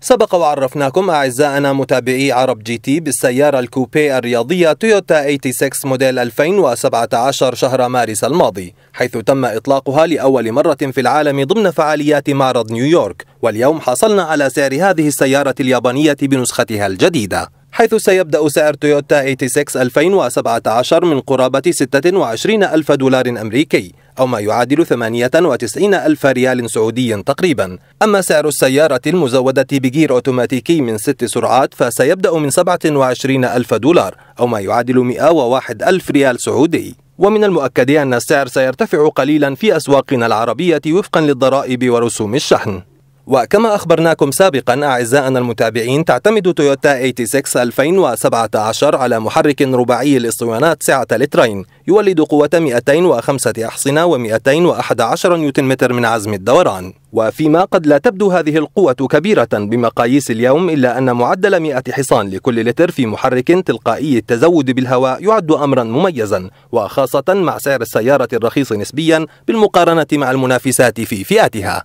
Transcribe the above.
سبق وعرفناكم أعزائنا متابعي عرب جي تي بالسيارة الكوبي الرياضية تويوتا 86 موديل 2017 شهر مارس الماضي حيث تم إطلاقها لأول مرة في العالم ضمن فعاليات معرض نيويورك واليوم حصلنا على سعر هذه السيارة اليابانية بنسختها الجديدة حيث سيبدأ سعر تويوتا 86 2017 من قرابة 26 ألف دولار أمريكي أو ما يعادل 98 ألف ريال سعودي تقريبا أما سعر السيارة المزودة بجير أوتوماتيكي من ست سرعات فسيبدأ من 27 ألف دولار أو ما يعادل 101 ألف ريال سعودي ومن المؤكد أن السعر سيرتفع قليلا في أسواقنا العربية وفقا للضرائب ورسوم الشحن وكما أخبرناكم سابقا أعزائنا المتابعين تعتمد تويوتا 86 2017 على محرك رباعي الاسطوانات سعة لترين يولد قوة 205 أحصنة و211 نيوتن متر من عزم الدوران وفيما قد لا تبدو هذه القوة كبيرة بمقاييس اليوم إلا أن معدل 100 حصان لكل لتر في محرك تلقائي التزود بالهواء يعد أمرا مميزا وخاصة مع سعر السيارة الرخيص نسبيا بالمقارنة مع المنافسات في فئتها